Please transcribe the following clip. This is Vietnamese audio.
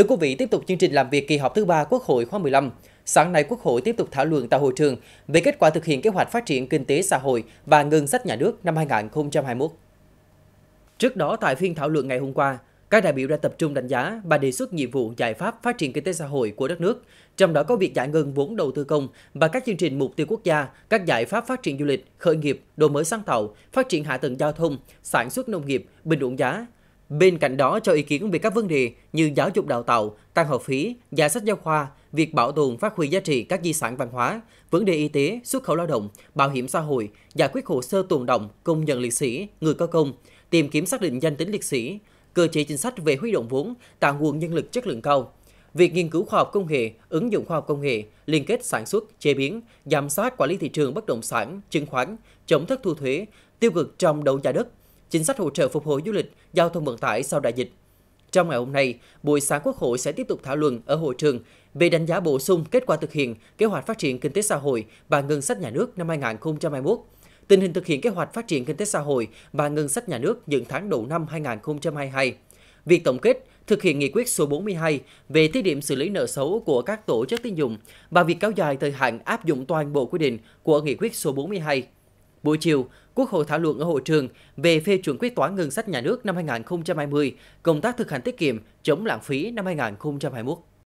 Thưa quý vị, tiếp tục chương trình làm việc kỳ họp thứ ba Quốc hội khóa 15. Sáng nay, Quốc hội tiếp tục thảo luận tại hội trường về kết quả thực hiện kế hoạch phát triển kinh tế xã hội và ngân sách nhà nước năm 2021. Trước đó, tại phiên thảo luận ngày hôm qua, các đại biểu đã tập trung đánh giá và đề xuất nhiệm vụ giải pháp phát triển kinh tế xã hội của đất nước, trong đó có việc giải ngân vốn đầu tư công và các chương trình mục tiêu quốc gia, các giải pháp phát triển du lịch, khởi nghiệp, đổi mới sáng tạo, phát triển hạ tầng giao thông, sản xuất nông nghiệp, bình ổn giá, Bên cạnh đó cho ý kiến về các vấn đề như giáo dục đào tạo, tăng học phí, giá sách giáo khoa, việc bảo tồn phát huy giá trị các di sản văn hóa, vấn đề y tế, xuất khẩu lao động, bảo hiểm xã hội, giải quyết hồ sơ tồn động, công nhận liệt sĩ, người có công, tìm kiếm xác định danh tính liệt sĩ, cơ chế chính sách về huy động vốn, tạo nguồn nhân lực chất lượng cao. Việc nghiên cứu khoa học công nghệ, ứng dụng khoa học công nghệ, liên kết sản xuất, chế biến, giám sát quản lý thị trường bất động sản, chứng khoán, chống thất thu thuế, tiêu cực trong đấu giá đất, chính sách hỗ trợ phục hồi du lịch, giao thông vận tải sau đại dịch. Trong ngày hôm nay, buổi sáng Quốc hội sẽ tiếp tục thảo luận ở hội trường về đánh giá bổ sung kết quả thực hiện kế hoạch phát triển kinh tế xã hội và ngân sách nhà nước năm 2021, tình hình thực hiện kế hoạch phát triển kinh tế xã hội và ngân sách nhà nước những tháng đầu năm 2022, việc tổng kết thực hiện nghị quyết số 42 về thí điểm xử lý nợ xấu của các tổ chức tín dụng và việc kéo dài thời hạn áp dụng toàn bộ quy định của nghị quyết số 42 Buổi chiều, Quốc hội thảo luận ở hội trường về phê chuẩn quyết toán ngân sách nhà nước năm 2020, công tác thực hành tiết kiệm, chống lãng phí năm 2021.